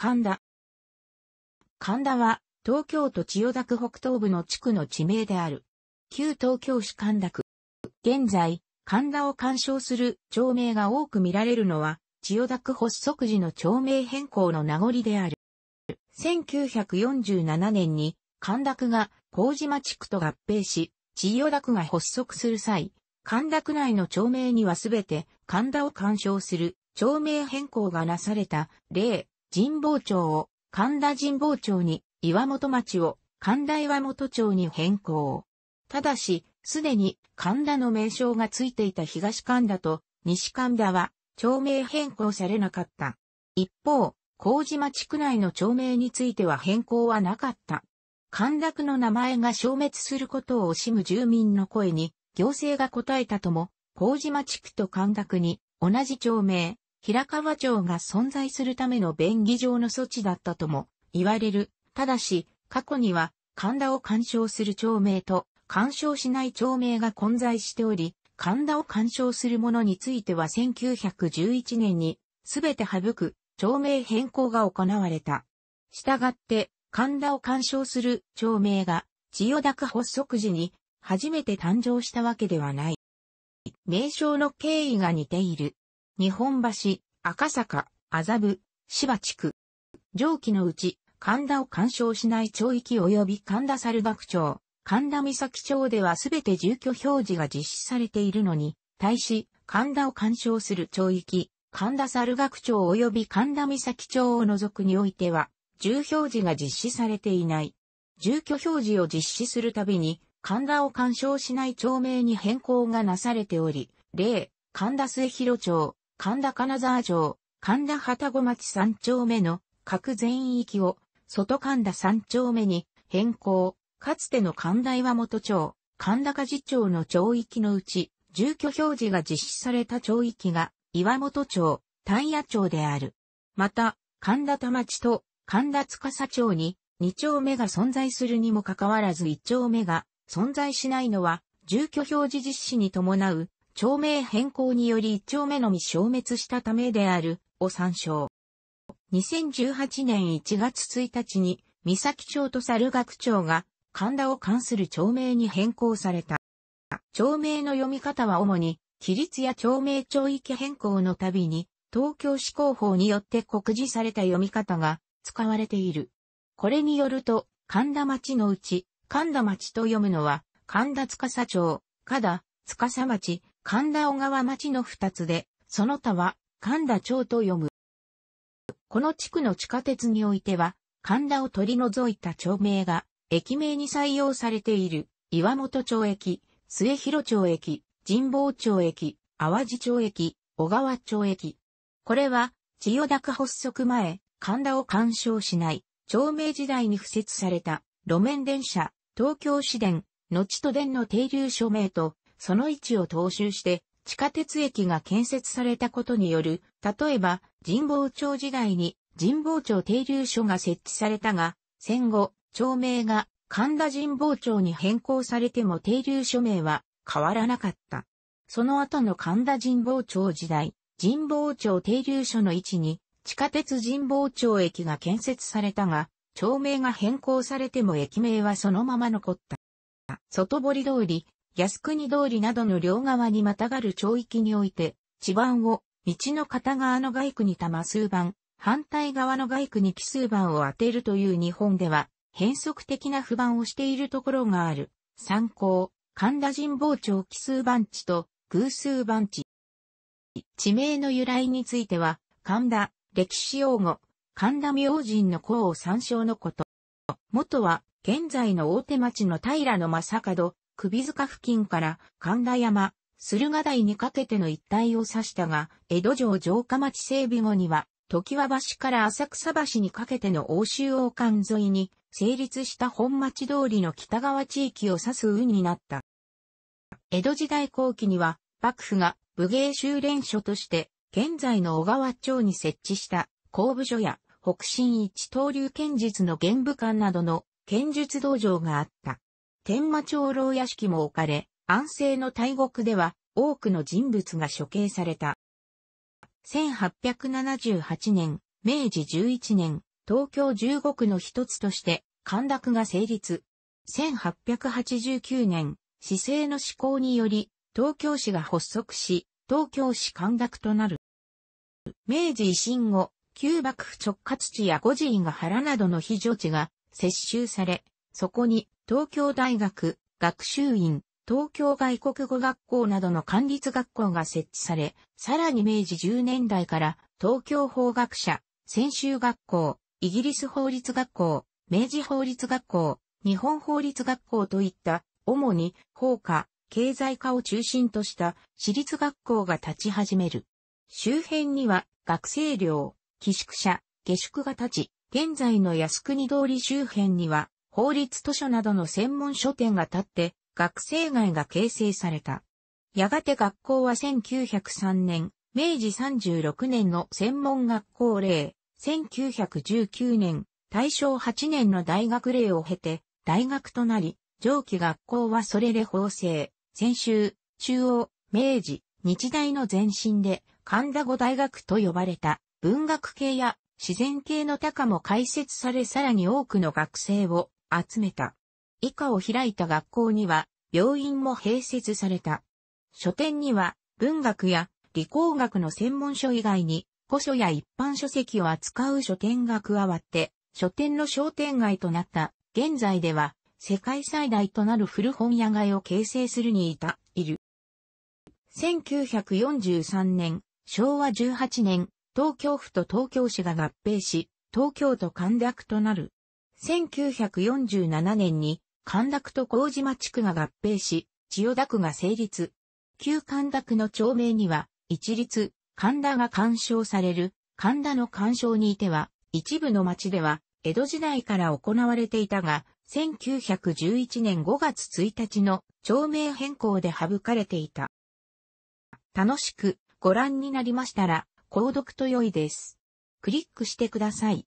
神田。神田は、東京都千代田区北東部の地区の地名である。旧東京市神田区。現在、神田を干渉する町名が多く見られるのは、千代田区発足時の町名変更の名残である。1947年に神田区が麹島地区と合併し、千代田区が発足する際、神田区内の町名にはすべて神田を干渉する町名変更がなされた例神保町を神田神保町に、岩本町を神田岩本町に変更。ただし、すでに神田の名称がついていた東神田と西神田は町名変更されなかった。一方、麹町区内の町名については変更はなかった。神田区の名前が消滅することを惜しむ住民の声に行政が答えたとも、麹町区と神田区に同じ町名、平川町が存在するための便宜上の措置だったとも言われる。ただし、過去には神田を干渉する町名と干渉しない町名が混在しており、神田を干渉するものについては1911年にすべて省く町名変更が行われた。したがって、神田を干渉する町名が千代田区発足時に初めて誕生したわけではない。名称の経緯が似ている。日本橋、赤坂、麻布、芝地区。上記のうち、神田を干渉しない町域及び神田猿爆町、神田岬町ではすべて住居表示が実施されているのに、対し、神田を干渉する町域、神田猿爆町及び神田岬町を除くにおいては、住表示が実施されていない。住居表示を実施するたびに、神田を干渉しない町名に変更がなされており、例、神田末広町、神田金沢城、神田旗子町三丁目の各全域を外神田三丁目に変更、かつての神田岩本町、神田梶町の町域のうち、住居表示が実施された町域が岩本町、丹野町である。また、神田田町と神田司町に二丁目が存在するにもかかわらず一丁目が存在しないのは、住居表示実施に伴う町名変更により1丁目のみ消滅したためである、を参照。2018年1月1日に、三崎町と猿楽町が、神田を関する町名に変更された。町名の読み方は主に、規律や町名町域変更のたびに、東京市広報によって告示された読み方が使われている。これによると、神田町のうち、神田町と読むのは、神田司町、神田、司町、神田小川町の二つで、その他は神田町と読む。この地区の地下鉄においては、神田を取り除いた町名が、駅名に採用されている、岩本町駅、末広町駅、神保町駅、淡路町駅、小川町駅。これは、千代田区発足前、神田を干渉しない、町名時代に付設された、路面電車、東京市電、後都電の停留署名と、その位置を踏襲して地下鉄駅が建設されたことによる、例えば神保町時代に神保町停留所が設置されたが、戦後、町名が神田神保町に変更されても停留所名は変わらなかった。その後の神田神保町時代、神保町停留所の位置に地下鉄神保町駅が建設されたが、町名が変更されても駅名はそのまま残った。外堀通り、靖国通りなどの両側にまたがる町域において、地盤を道の片側の外区に玉数番、反対側の外区に奇数番を当てるという日本では、変則的な不番をしているところがある。参考、神田神保町奇数番地と偶数番地。地名の由来については、神田、歴史用語、神田明神の項を参照のこと。元は、現在の大手町の平の正門、首塚付近から神田山、駿河台にかけての一帯を指したが、江戸城城下町整備後には、時和橋から浅草橋にかけての欧州王冠沿いに、成立した本町通りの北側地域を指す運になった。江戸時代後期には、幕府が武芸修練所として、現在の小川町に設置した工部所や北進一刀流剣術の玄武館などの剣術道場があった。天馬長老屋敷も置かれ、安政の大国では多くの人物が処刑された。1878年、明治11年、東京15区の一つとして、陥落が成立。1889年、市政の施行により、東京市が発足し、東京市陥落となる。明治維新後、旧幕府直轄地や御寺院が原などの非常地が接収され、そこに東京大学、学習院、東京外国語学校などの管理学校が設置され、さらに明治10年代から東京法学者、専修学校、イギリス法律学校、明治法律学校、日本法律学校といった、主に法科、経済科を中心とした私立学校が立ち始める。周辺には学生寮、寄宿舎、下宿が立ち、現在の靖国通り周辺には法律図書などの専門書店が建って、学生街が形成された。やがて学校は1903年、明治36年の専門学校令、1919年、大正8年の大学令を経て、大学となり、上記学校はそれで法制、先週、中央、明治、日大の前身で、神田五大学と呼ばれた、文学系や自然系の高も開設されさらに多くの学生を集めた。以下を開いた学校には、病院も併設された。書店には、文学や理工学の専門書以外に、古書や一般書籍を扱う書店が加わって、書店の商店街となった。現在では、世界最大となる古本屋街を形成するに至いる。1943年、昭和18年、東京府と東京市が合併し、東京都陥落となる。1947年に神田区と麹島地区が合併し、千代田区が成立。旧神田区の町名には、一律、神田が干渉される、神田の干渉にいては、一部の町では、江戸時代から行われていたが、1911年5月1日の町名変更で省かれていた。楽しくご覧になりましたら、購読と良いです。クリックしてください。